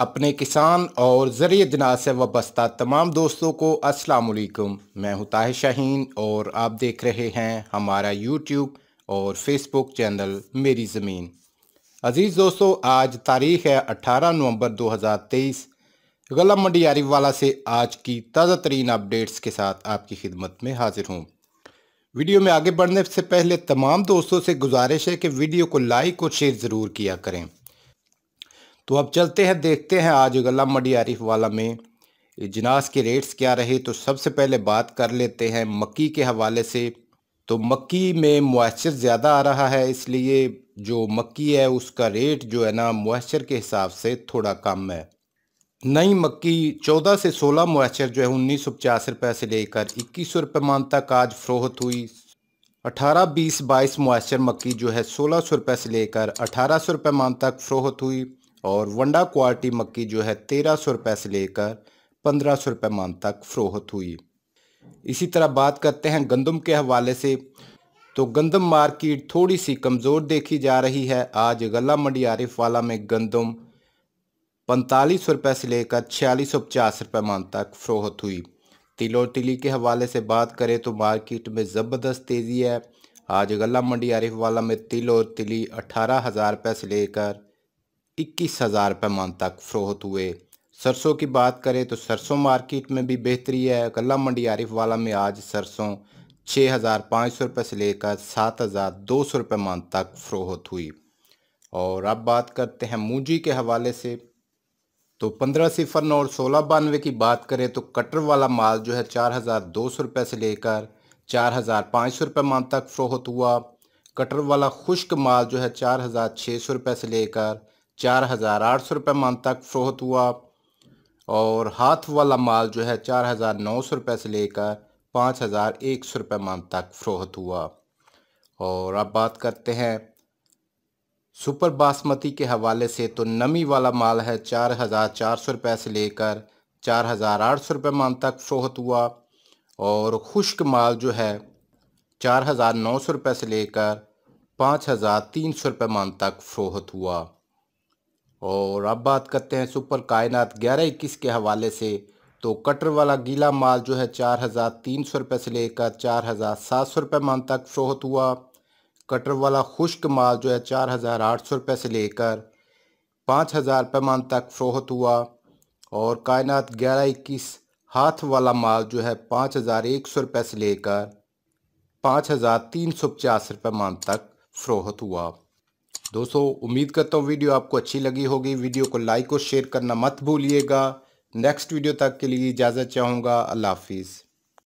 अपने किसान और ज़रिए दिनात से वाबस्ता तमाम दोस्तों को अस्सलाम वालेकुम मैं हूं ताहिर शाहीन और आप देख रहे हैं हमारा यूट्यूब और फेसबुक चैनल मेरी ज़मीन अज़ीज़ दोस्तों आज तारीख़ है 18 नवंबर 2023 गलम मंडी वाला से आज की ताज़ा तरीन अपडेट्स के साथ आपकी खिदमत में हाजिर हूँ वीडियो में आगे बढ़ने से पहले तमाम दोस्तों से गुजारिश है कि वीडियो को लाइक और शेयर ज़रूर किया करें तो अब चलते हैं देखते हैं आज गला मंडी आरिफ वाला में इजनास के रेट्स क्या रहे तो सबसे पहले बात कर लेते हैं मक्की के हवाले से तो मक्की में मॉइस्चर ज़्यादा आ रहा है इसलिए जो मक्की है उसका रेट जो है ना मॉइस्चर के हिसाब से थोड़ा कम है नई मक्की 14 से 16 मॉइस्चर जो है उन्नीस सौ पचास रुपये से लेकर इक्कीस सौ रुपये मान तक आज फ़रोहत हुई 18 बीस बाईस मॉइस्चर मक्की जो है सोलह सौ रुपये से लेकर अठारह सौ रुपये मान तक फ़रोहत हुई और वंडा क्वालिटी मक्की जो है तेरह सौ रुपये से लेकर पंद्रह सौ रुपये मान तक फ़रोहत हुई इसी तरह बात करते हैं गंदम के हवाले से तो गंदम मार्किट थोड़ी सी कमज़ोर देखी जा रही है आज गला मंडी आरिफ वाला में गंदम पैंतालीस सौ रुपये से लेकर छियालीस सौ पचास रुपये मान तक फ़रोहत हुई तिल और तिली के हवाले से बात करें तो मार्किट में ज़बरदस्त तेज़ी है आज गला मंडी आरिफ वाला में तिल और तिली अठारह हज़ार रुपये से लेकर इक्कीस हज़ार रुपये मान तक फ़रोहत हुए सरसों की बात करें तो सरसों मार्केट में भी बेहतरी है गला मंडी आरिफ वाला में आज सरसों छः हज़ार पाँच सौ रुपये से लेकर सात हज़ार दो सौ रुपये मान तक फ़रोहत हुई और अब बात करते हैं मूंजी के हवाले से तो पंद्रह सिफर नौ और सोलह बानवे की बात करें तो कटर वाला माल जो है चार हज़ार दो सौ रुपये से लेकर चार हज़ार पाँच सौ रुपये मान तक फ़रोहत हुआ कटर वाला खुश्क माल जो है चार हज़ार छः सौ रुपये से लेकर चार हज़ार आठ सौ रुपये मान तक फ़रोहत हुआ और हाथ वाला माल जो है चार हज़ार नौ सौ रुपये से लेकर पाँच हज़ार एक सौ रुपये मान तक फ़रोहत हुआ और अब बात करते हैं सुपर बासमती के हवाले से तो नमी वाला माल है चार हज़ार चार सौ रुपये से लेकर चार हज़ार आठ सौ रुपये मान तक फ़रोहत हुआ और खुश्क माल जो है चार हज़ार नौ सौ रुपये से लेकर पाँच हज़ार तीन सौ रुपये मान तक फ़रोहत हुआ और अब बात करते हैं सुपर कायनात ग्यारह इक्कीस के हवाले से तो कटर वाला गीला माल जो है चार हज़ार तीन सौ रुपये से लेकर चार हज़ार सात सौ रुपये मान तक फरोहत हुआ कटर वाला खुश्क माल जो है चार हज़ार आठ सौ रुपये से लेकर पाँच हज़ार रुपये मान तक फरोहत हुआ और कायनात ग्यारह इक्कीस हाथ वाला माल जो है पाँच हज़ार एक सौ रुपये से लेकर पाँच हज़ार तीन सौ पचास रुपये मान तक फरोहत हुआ दोस्तों उम्मीद करता हूँ वीडियो आपको अच्छी लगी होगी वीडियो को लाइक और शेयर करना मत भूलिएगा नेक्स्ट वीडियो तक के लिए इजाज़त चाहूँगा अल्लाह हाफिज़